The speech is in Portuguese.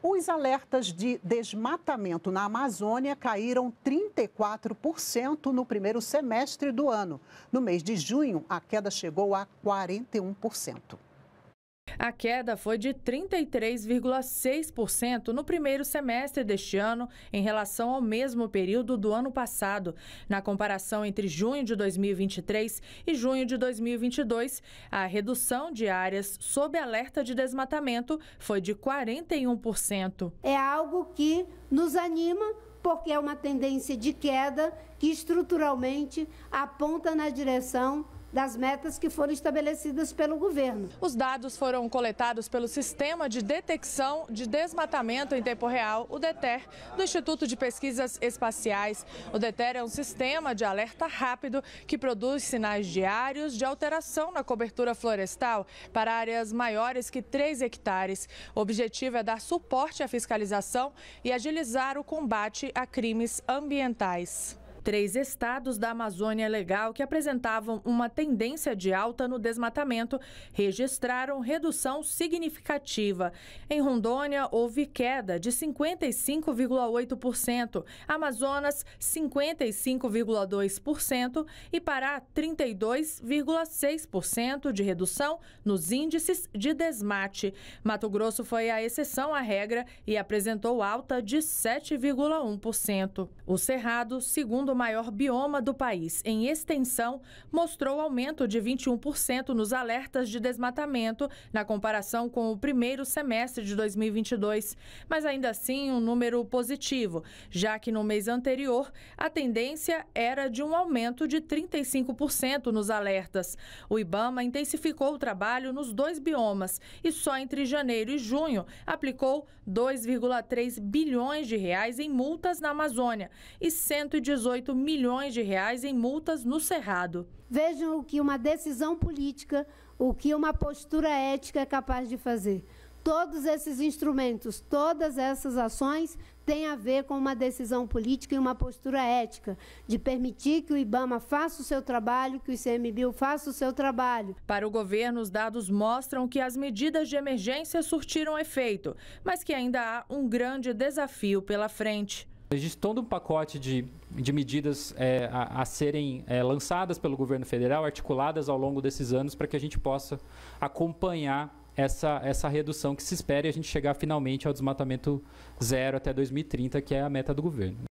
Os alertas de desmatamento na Amazônia caíram 34% no primeiro semestre do ano. No mês de junho, a queda chegou a 41%. A queda foi de 33,6% no primeiro semestre deste ano em relação ao mesmo período do ano passado. Na comparação entre junho de 2023 e junho de 2022, a redução de áreas sob alerta de desmatamento foi de 41%. É algo que nos anima porque é uma tendência de queda que estruturalmente aponta na direção das metas que foram estabelecidas pelo governo. Os dados foram coletados pelo Sistema de Detecção de Desmatamento em Tempo Real, o DETER, do Instituto de Pesquisas Espaciais. O DETER é um sistema de alerta rápido que produz sinais diários de alteração na cobertura florestal para áreas maiores que 3 hectares. O objetivo é dar suporte à fiscalização e agilizar o combate a crimes ambientais três estados da Amazônia Legal que apresentavam uma tendência de alta no desmatamento registraram redução significativa. Em Rondônia, houve queda de 55,8%, Amazonas, 55,2% e Pará, 32,6% de redução nos índices de desmate. Mato Grosso foi a exceção à regra e apresentou alta de 7,1%. O Cerrado, segundo maior bioma do país em extensão, mostrou aumento de 21% nos alertas de desmatamento na comparação com o primeiro semestre de 2022, mas ainda assim um número positivo, já que no mês anterior a tendência era de um aumento de 35% nos alertas. O Ibama intensificou o trabalho nos dois biomas e só entre janeiro e junho aplicou 2,3 bilhões de reais em multas na Amazônia e 118 milhões de reais em multas no Cerrado. Vejam o que uma decisão política, o que uma postura ética é capaz de fazer. Todos esses instrumentos, todas essas ações têm a ver com uma decisão política e uma postura ética, de permitir que o IBAMA faça o seu trabalho, que o ICMBio faça o seu trabalho. Para o governo, os dados mostram que as medidas de emergência surtiram efeito, mas que ainda há um grande desafio pela frente existe todo um pacote de, de medidas é, a, a, serem é, lançadas pelo governo federal, articuladas ao longo desses anos, para que a gente possa acompanhar essa, essa redução que se espera e a gente chegar finalmente ao desmatamento zero até 2030, que é a meta do governo.